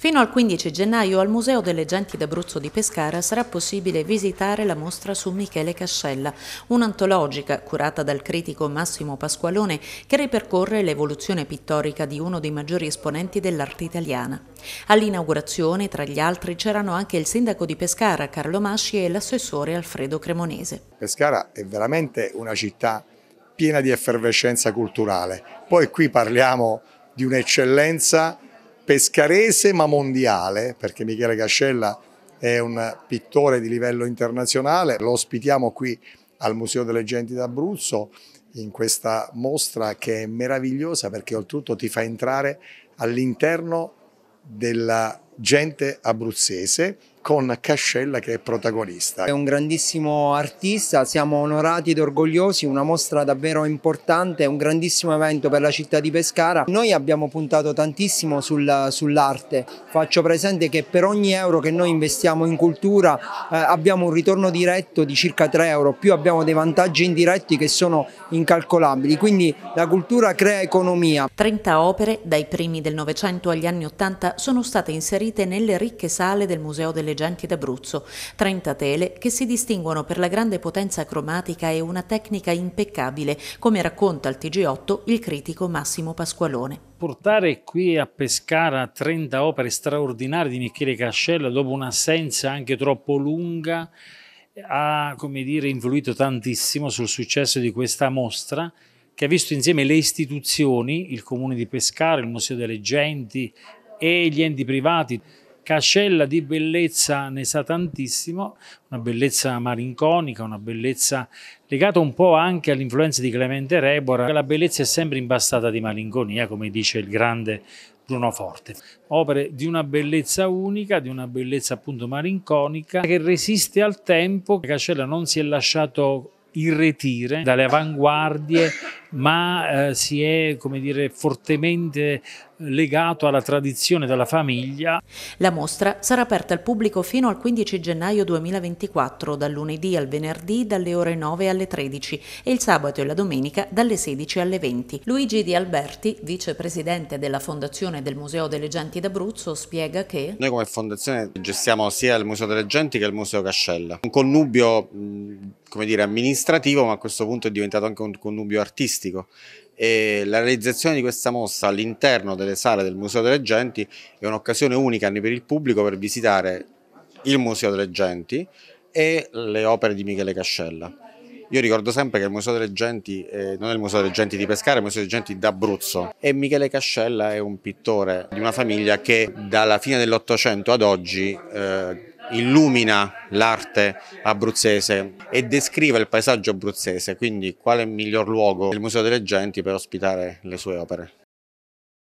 Fino al 15 gennaio al Museo delle Genti d'Abruzzo di Pescara sarà possibile visitare la mostra su Michele Cascella, un'antologica curata dal critico Massimo Pasqualone che ripercorre l'evoluzione pittorica di uno dei maggiori esponenti dell'arte italiana. All'inaugurazione, tra gli altri, c'erano anche il sindaco di Pescara Carlo Masci e l'assessore Alfredo Cremonese. Pescara è veramente una città piena di effervescenza culturale. Poi qui parliamo di un'eccellenza pescarese ma mondiale, perché Michele Cascella è un pittore di livello internazionale, lo ospitiamo qui al Museo delle Genti d'Abruzzo in questa mostra che è meravigliosa perché oltretutto ti fa entrare all'interno della gente abruzzese con Cascella che è protagonista. È un grandissimo artista, siamo onorati ed orgogliosi, una mostra davvero importante, un grandissimo evento per la città di Pescara. Noi abbiamo puntato tantissimo sul, sull'arte, faccio presente che per ogni euro che noi investiamo in cultura eh, abbiamo un ritorno diretto di circa 3 euro, più abbiamo dei vantaggi indiretti che sono incalcolabili, quindi la cultura crea economia. 30 opere dai primi del Novecento agli anni Ottanta sono state inserite nelle ricche sale del Museo delle delle genti d'Abruzzo, 30 tele che si distinguono per la grande potenza cromatica e una tecnica impeccabile, come racconta al TG8 il critico Massimo Pasqualone. Portare qui a Pescara 30 opere straordinarie di Michele Cascella dopo un'assenza anche troppo lunga ha come dire, influito tantissimo sul successo di questa mostra che ha visto insieme le istituzioni, il comune di Pescara, il Museo delle Genti e gli enti privati cascella di bellezza ne sa tantissimo, una bellezza marinconica, una bellezza legata un po' anche all'influenza di Clemente Rebora. La bellezza è sempre impastata di malinconia, come dice il grande Bruno Forte. Opere di una bellezza unica, di una bellezza appunto marinconica, che resiste al tempo. Cascella non si è lasciato irretire dalle avanguardie, ma eh, si è come dire, fortemente legato alla tradizione della famiglia. La mostra sarà aperta al pubblico fino al 15 gennaio 2024, dal lunedì al venerdì dalle ore 9 alle 13 e il sabato e la domenica dalle 16 alle 20. Luigi Di Alberti, vicepresidente della Fondazione del Museo delle Genti d'Abruzzo, spiega che noi come fondazione gestiamo sia il Museo delle Genti che il Museo Cascella, un connubio come dire, amministrativo, ma a questo punto è diventato anche un connubio artistico. E la realizzazione di questa mossa all'interno delle sale del Museo delle Genti è un'occasione unica per il pubblico per visitare il Museo delle Genti e le opere di Michele Cascella. Io ricordo sempre che il Museo delle Genti eh, non è il Museo delle Genti di Pescara, è il Museo delle Genti d'Abruzzo e Michele Cascella è un pittore di una famiglia che dalla fine dell'Ottocento ad oggi eh, illumina l'arte abruzzese e descrive il paesaggio abruzzese, quindi quale miglior luogo del Museo delle Genti per ospitare le sue opere.